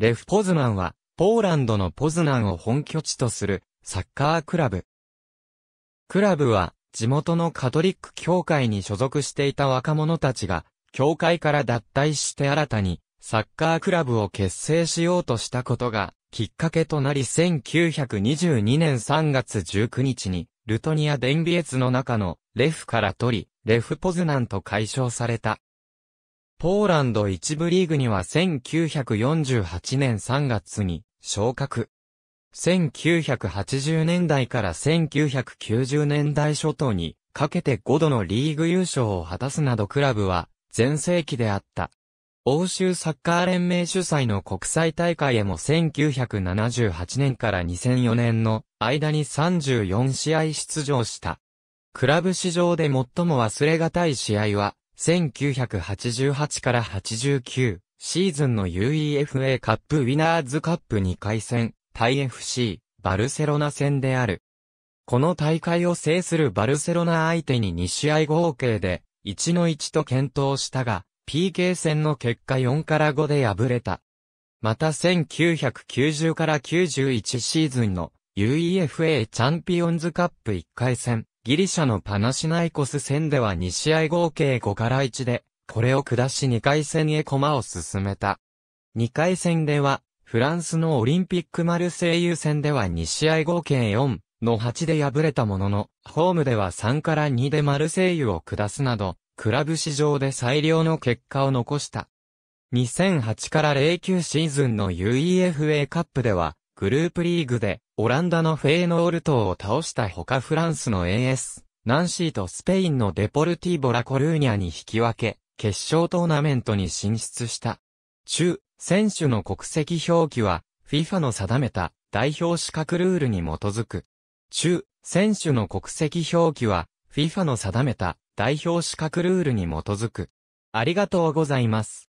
レフポズナンは、ポーランドのポズナンを本拠地とする、サッカークラブ。クラブは、地元のカトリック教会に所属していた若者たちが、教会から脱退して新たに、サッカークラブを結成しようとしたことが、きっかけとなり1922年3月19日に、ルトニア・デンビエツの中の、レフから取り、レフポズナンと解消された。ポーランド一部リーグには1948年3月に昇格。1980年代から1990年代初頭にかけて5度のリーグ優勝を果たすなどクラブは全盛期であった。欧州サッカー連盟主催の国際大会へも1978年から2004年の間に34試合出場した。クラブ史上で最も忘れがたい試合は1988から89シーズンの UEFA カップウィナーズカップ2回戦、対 FC、バルセロナ戦である。この大会を制するバルセロナ相手に2試合合計で、1の1と検討したが、PK 戦の結果4から5で敗れた。また1990から91シーズンの UEFA チャンピオンズカップ1回戦、ギリシャのパナシナイコス戦では2試合合計5から1で、これを下し2回戦へ駒を進めた。2回戦では、フランスのオリンピックマルセイユ戦では2試合合計4の8で敗れたものの、ホームでは3から2でマルセイユを下すなど、クラブ史上で最良の結果を残した。2008から09シーズンの UEFA カップでは、グループリーグで、オランダのフェーノールトを倒したほかフランスの AS、ナンシーとスペインのデポルティーボラコルーニャに引き分け、決勝トーナメントに進出した。中、選手の国籍表記は、FIFA の定めた代表資格ルールに基づく。中、選手の国籍表記は、FIFA の定めた代表資格ルールに基づく。ありがとうございます。